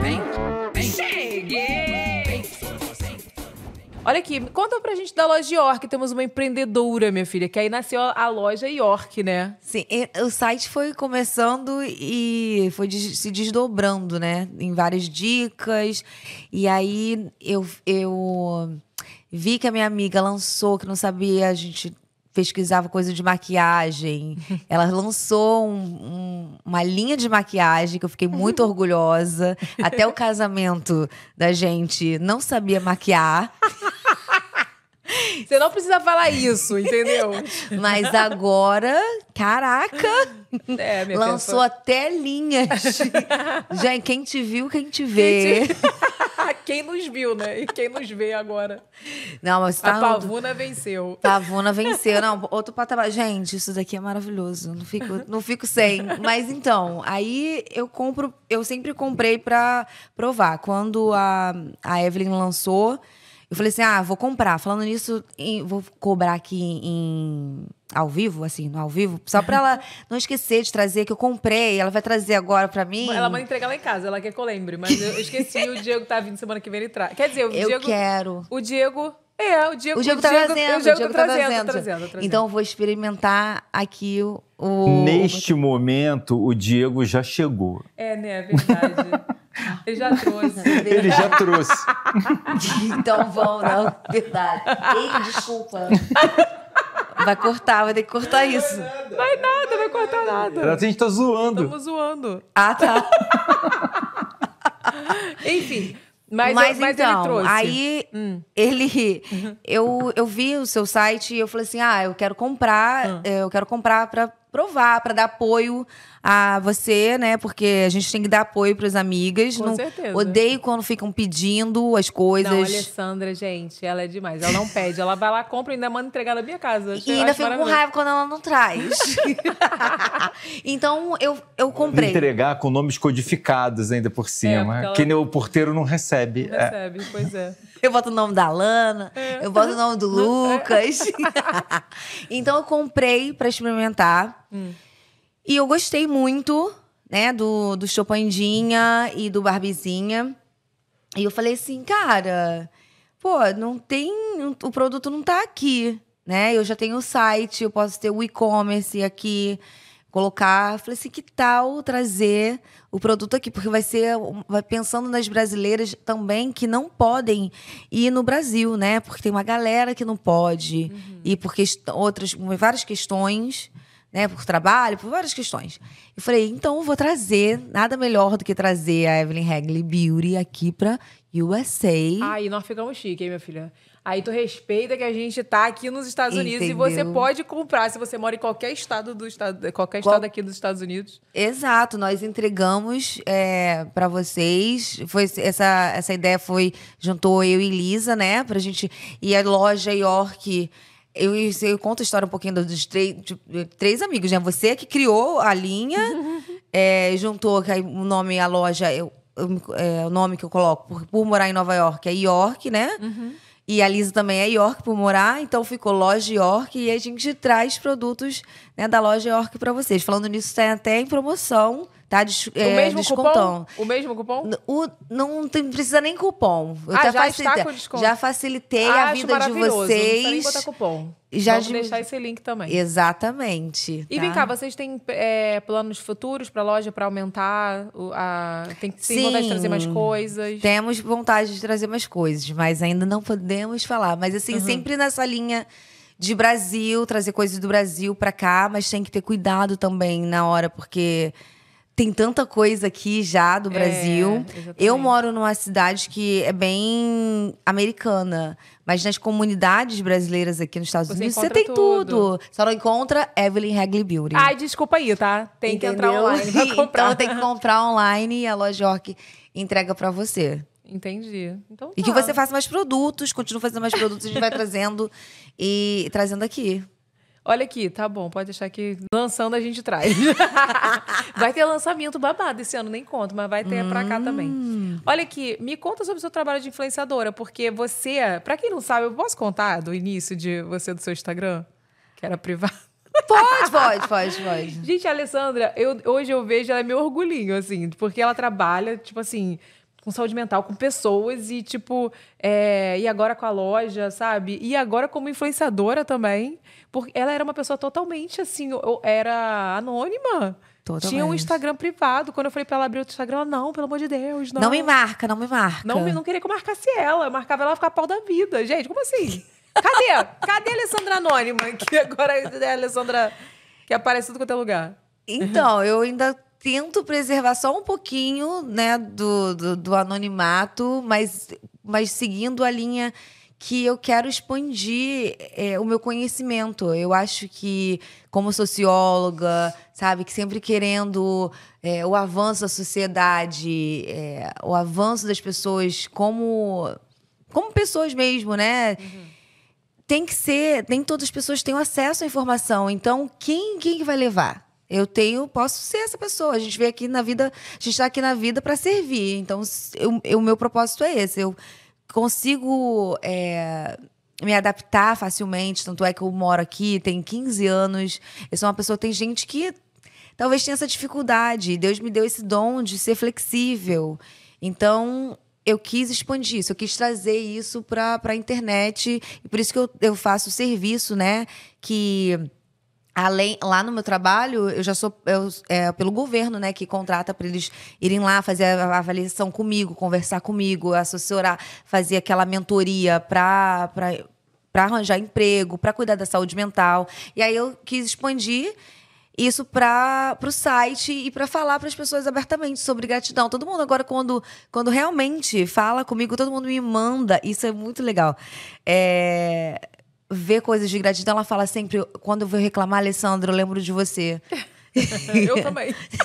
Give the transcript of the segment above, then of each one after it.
Vem, vem. Cheguei! Vem. Olha aqui, conta pra gente da loja York. Temos uma empreendedora, minha filha, que aí nasceu a loja York, né? Sim, o site foi começando e foi se desdobrando, né? Em várias dicas. E aí eu, eu vi que a minha amiga lançou, que não sabia, a gente pesquisava coisa de maquiagem. Ela lançou um, um, uma linha de maquiagem que eu fiquei muito orgulhosa. Até o casamento da gente não sabia maquiar. Você não precisa falar isso, entendeu? Mas agora, caraca! É, lançou pessoa. até linhas. Já quem te viu, quem te vê. Quem te quem nos viu, né? E quem nos vê agora. Não, mas tá. A Pavuna venceu. Pavuna venceu. Não, outro patamar. Gente, isso daqui é maravilhoso. Não fico, não fico sem. Mas então, aí eu compro. Eu sempre comprei pra provar. Quando a, a Evelyn lançou. Eu falei assim: ah, vou comprar. Falando nisso, vou cobrar aqui em. Ao vivo, assim, no ao vivo, só pra ela não esquecer de trazer, que eu comprei, ela vai trazer agora pra mim. Ela vai entregar lá em casa, ela quer que eu lembre, mas eu esqueci, o Diego tá vindo semana que vem ele traz. Quer dizer, o eu Diego. Eu quero. O Diego é, o Diego, o Diego, tá trazendo. O Diego, Diego tá, tá trazendo, trazendo. trazendo, trazendo. Então eu vou experimentar aqui o. o... Neste momento, o Diego já chegou. É, né? É verdade. Ele já trouxe. Ele já trouxe. então vão, não. Verdade. Ei, desculpa. Vai cortar, vai ter que cortar isso. Vai nada, vai, nada, cortar nada. Assim, a gente tá zoando. Estamos zoando. Ah, tá. Enfim. Mas, mas, eu, mas então, ele trouxe. Aí hum. ele. Uhum. Eu, eu vi o seu site e eu falei assim: ah, eu quero comprar, uhum. eu quero comprar pra provar, para dar apoio a você, né? Porque a gente tem que dar apoio para as amigas. Com não, certeza. Odeio quando ficam pedindo as coisas. Não, a Alessandra, gente, ela é demais. Ela não pede. Ela vai lá, compra e ainda manda entregar na minha casa. e ainda fico com raiva quando ela não traz. então, eu, eu comprei. Entregar com nomes codificados ainda por cima. É, ela... Que o porteiro não recebe. Não é. recebe, é. pois é eu boto o nome da Lana, é. eu boto o nome do é. Lucas. então eu comprei para experimentar. Hum. E eu gostei muito, né, do, do Chopandinha e do Barbizinha. E eu falei assim, cara, pô, não tem. O produto não tá aqui, né? Eu já tenho o site, eu posso ter o e-commerce aqui colocar, falei assim, que tal trazer o produto aqui, porque vai ser vai pensando nas brasileiras também que não podem ir no Brasil, né? Porque tem uma galera que não pode uhum. e por outras várias questões, né, por trabalho, por várias questões. E falei, então vou trazer, nada melhor do que trazer a Evelyn Hagley Beauty aqui para USA. Ai, nós ficamos chique, hein, minha filha. Aí tu respeita que a gente tá aqui nos Estados Unidos Entendeu? e você pode comprar se você mora em qualquer estado do estado, qualquer estado aqui dos Estados Unidos. Exato, nós entregamos é, para vocês. Foi essa essa ideia foi juntou eu e Lisa, né, pra gente e a loja York eu, eu conto a história um pouquinho dos três, tipo, três amigos, né? Você que criou a linha, é, juntou o nome, a loja, eu, eu, é, o nome que eu coloco por, por morar em Nova York é York, né? Uhum. E a Lisa também é York por morar, então ficou Loja York e a gente traz produtos né, da Loja York para vocês. Falando nisso, tem tá até em promoção Tá des, o é, mesmo descontão. cupom? O mesmo cupom? O, não tem, precisa nem cupom. Eu ah, já, facilite, está com desconto. já facilitei ah, a vida de vocês. Não botar cupom. Já Vamos de... deixar esse link também. Exatamente. E tá? vem cá, vocês têm é, planos futuros para a loja para aumentar? a... Tem, que Sim, vontade de trazer mais coisas? Temos vontade de trazer mais coisas, mas ainda não podemos falar. Mas assim, uhum. sempre nessa linha de Brasil, trazer coisas do Brasil para cá, mas tem que ter cuidado também na hora, porque tem tanta coisa aqui já do é, Brasil. É, eu moro numa cidade que é bem americana. Mas nas comunidades brasileiras aqui nos Estados você Unidos, você tem tudo. tudo. Só não encontra Evelyn Hagley Beauty. Ai, desculpa aí, tá? Tem Entendeu? que entrar online pra então, comprar. então tem que comprar online e a loja York entrega para você. Entendi. Então, tá. E que tá. você faça mais produtos, continue fazendo mais produtos, a gente vai trazendo e trazendo aqui. Olha aqui, tá bom, pode deixar que lançando a gente traz. vai ter lançamento babado esse ano, nem conto, mas vai ter hum. pra cá também. Hum. Olha aqui, me conta sobre o seu trabalho de influenciadora, porque você, pra quem não sabe, eu posso contar do início de você do seu Instagram, que era privado. Pode, pode, pode, pode. Gente, a Alessandra, eu, hoje eu vejo ela é meu orgulhinho, assim, porque ela trabalha, tipo assim, com saúde mental, com pessoas e, tipo, é, e agora com a loja, sabe? E agora como influenciadora também, porque ela era uma pessoa totalmente assim, era anônima. Totalmente. Tinha um Instagram privado. Quando eu falei pra ela abrir outro Instagram, ela, não, pelo amor de Deus, não. Não me marca, não me marca. Não, não queria que eu marcasse ela. Eu marcava ela ficar pau da vida. Gente, como assim? Cadê? Cadê a Alessandra Anônima? Que agora é a Alessandra que aparece em todo quanto é lugar. Então, eu ainda tento preservar só um pouquinho, né, do, do, do anonimato, mas, mas seguindo a linha que eu quero expandir é, o meu conhecimento. Eu acho que, como socióloga, sabe, que sempre querendo é, o avanço da sociedade, é, o avanço das pessoas como, como pessoas mesmo, né? Uhum. Tem que ser, nem todas as pessoas têm acesso à informação. Então, quem, quem vai levar? Eu tenho, posso ser essa pessoa. A gente veio aqui na vida, a gente está aqui na vida para servir. Então, o meu propósito é esse. Eu consigo é, me adaptar facilmente. Tanto é que eu moro aqui, tenho 15 anos. Eu sou uma pessoa, tem gente que talvez tenha essa dificuldade. Deus me deu esse dom de ser flexível. Então, eu quis expandir isso, eu quis trazer isso para a internet. E por isso que eu, eu faço o serviço, né? Que Além, lá no meu trabalho, eu já sou eu, é, pelo governo, né, que contrata para eles irem lá fazer a avaliação comigo, conversar comigo, assessorar, fazer aquela mentoria para para arranjar emprego, para cuidar da saúde mental. E aí eu quis expandir isso para o site e para falar para as pessoas abertamente sobre gratidão. Todo mundo agora, quando, quando realmente fala comigo, todo mundo me manda. Isso é muito legal. É, vê coisas de gratidão, ela fala sempre: quando eu vou reclamar, Alessandro, eu lembro de você. eu também.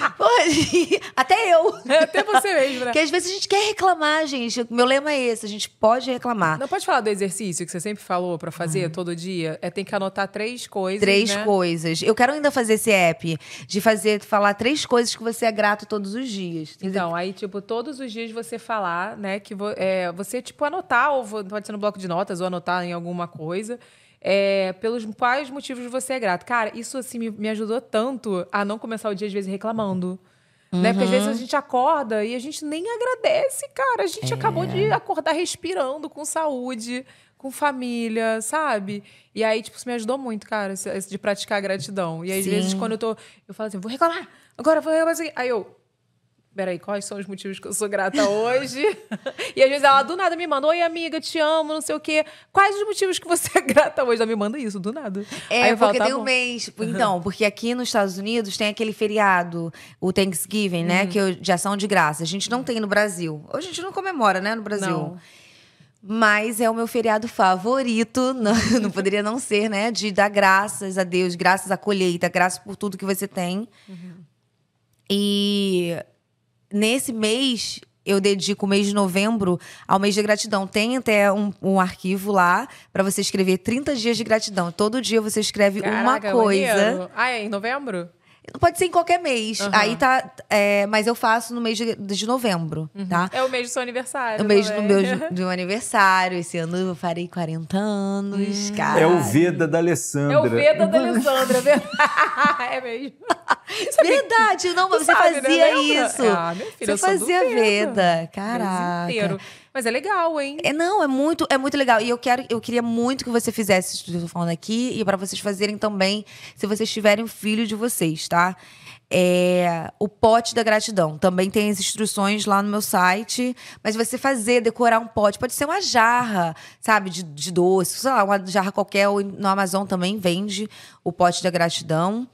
Até eu. É, até você mesmo, né? Porque às vezes a gente quer reclamar, gente. Meu lema é esse, a gente pode reclamar. Não pode falar do exercício que você sempre falou para fazer hum. todo dia? É tem que anotar três coisas, Três né? coisas. Eu quero ainda fazer esse app de fazer falar três coisas que você é grato todos os dias. Então, aí tipo, todos os dias você falar, né, que vo, é, você tipo anotar ou pode ser no bloco de notas ou anotar em alguma coisa é, pelos quais motivos você é grato. Cara, isso assim me, me ajudou tanto a não começar o dia, às vezes, reclamando. Uhum. Né? Porque às vezes a uhum. gente acorda e a gente nem agradece, cara. A gente é. acabou de acordar respirando, com saúde, com família, sabe? E aí, tipo, isso me ajudou muito, cara, de praticar gratidão. E aí, às vezes, quando eu tô. Eu falo assim, vou reclamar, agora vou reclamar. Aí eu peraí, quais são os motivos que eu sou grata hoje? e às vezes ela do nada me manda, oi amiga, te amo, não sei o quê. Quais os motivos que você é grata hoje? Ela me manda isso, do nada. É, porque falo, tá tem bom. um mês. Então, porque aqui nos Estados Unidos tem aquele feriado, o Thanksgiving, né? Uhum. Que é de ação de graça. A gente não tem no Brasil. Hoje a gente não comemora, né, no Brasil. Não. Mas é o meu feriado favorito, não, não poderia não ser, né? De dar graças a Deus, graças à colheita, graças por tudo que você tem. Uhum. E nesse mês eu dedico o mês de novembro ao mês de gratidão. Tem até um, um arquivo lá para você escrever 30 dias de gratidão. Todo dia você escreve Caraca, uma coisa. Maneiro. Ah, é em novembro? Pode ser em qualquer mês. Uhum. Aí tá. É, mas eu faço no mês de, de novembro, uhum. tá? É o mês do seu aniversário. O mês do é? meu, do meu aniversário. Esse ano eu farei 40 anos, hum. cara. É o Veda da Alessandra. É o Veda da Alessandra, é, é mesmo. Verdade, não, você sabe, né? fazia né? isso. Ah, meu filho, você fazia Veda. Veda. Caraca. O inteiro. Mas é legal, hein? É, não, é muito, é muito legal. E eu quero, eu queria muito que você fizesse isso que eu tô falando aqui e para vocês fazerem também, se vocês tiverem um filho de vocês, tá? É, o pote da gratidão. Também tem as instruções lá no meu site. Mas você fazer, decorar um pote. Pode ser uma jarra, sabe? De, de doce, sei lá, uma jarra qualquer. no Amazon também vende o pote da gratidão.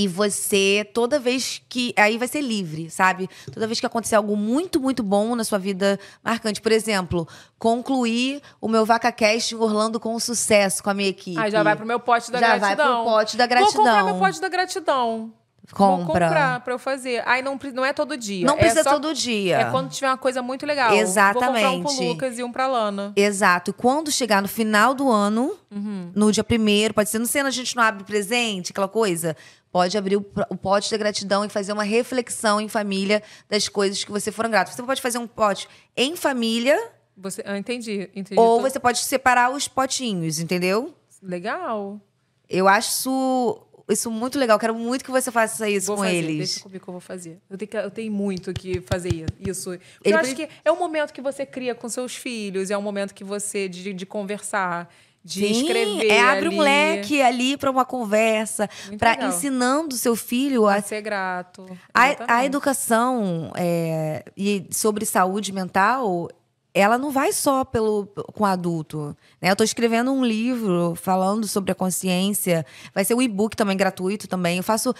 E você, toda vez que. Aí vai ser livre, sabe? Toda vez que acontecer algo muito, muito bom na sua vida marcante. Por exemplo, concluir o meu VacaCast em Orlando com sucesso com a minha equipe. Ah, já vai pro meu pote da já gratidão. Já vai pro pote da gratidão. Vou comprar meu pote da gratidão. Compra. Vou comprar pra eu fazer. Aí não, não é todo dia. Não é precisa só, todo dia. É quando tiver uma coisa muito legal. Exatamente. Vou comprar um pro Lucas e um pra Lana. Exato. Quando chegar no final do ano, uhum. no dia primeiro, pode ser, não Cena a gente não abre presente, aquela coisa. Pode abrir o, o pote da gratidão e fazer uma reflexão em família das coisas que você foram grato. Você pode fazer um pote em família. Você, eu ah, entendi, entendi. Ou tudo. você pode separar os potinhos, entendeu? Legal. Eu acho isso é muito legal. Quero muito que você faça isso vou com fazer, eles. Deixa comigo que eu vou fazer. Eu tenho, que, eu tenho muito que fazer isso. eu acho que é um momento que você cria com seus filhos, é um momento que você de, de conversar de Sim, escrever. É, abre ali. um leque ali para uma conversa, para ensinando o seu filho a, a ser grato. A, a, educação é, e sobre saúde mental ela não vai só pelo com adulto. Né? Eu estou escrevendo um livro falando sobre a consciência. Vai ser um e-book também gratuito também. Eu faço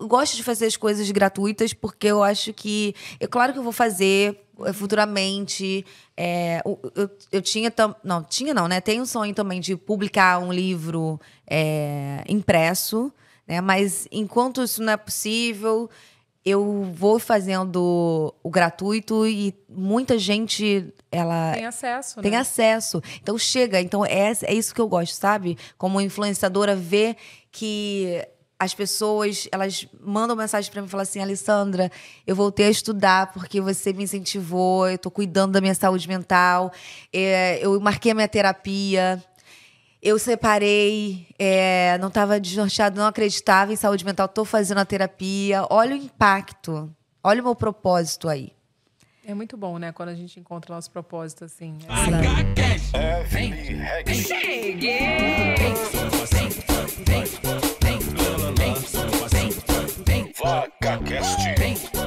eu gosto de fazer as coisas gratuitas porque eu acho que é claro que eu vou fazer é, futuramente. É, eu, eu, tinha tam, não tinha não né. Tenho um sonho também de publicar um livro é, impresso. Né? Mas enquanto isso não é possível, eu vou fazendo o gratuito e muita gente ela tem acesso tem né? acesso então chega então é, é isso que eu gosto sabe como influenciadora ver que as pessoas elas mandam mensagem para mim e falam assim Alessandra eu voltei a estudar porque você me incentivou eu tô cuidando da minha saúde mental é, eu marquei a minha terapia eu separei, é, não estava desnorteado, não acreditava em saúde mental, estou fazendo a terapia. Olha o impacto, olha o meu propósito aí. É muito bom, né? Quando a gente encontra o nosso propósito, assim. É vem, vem, cheguei! Vem, vem, vem, vem, vem, vem, vem,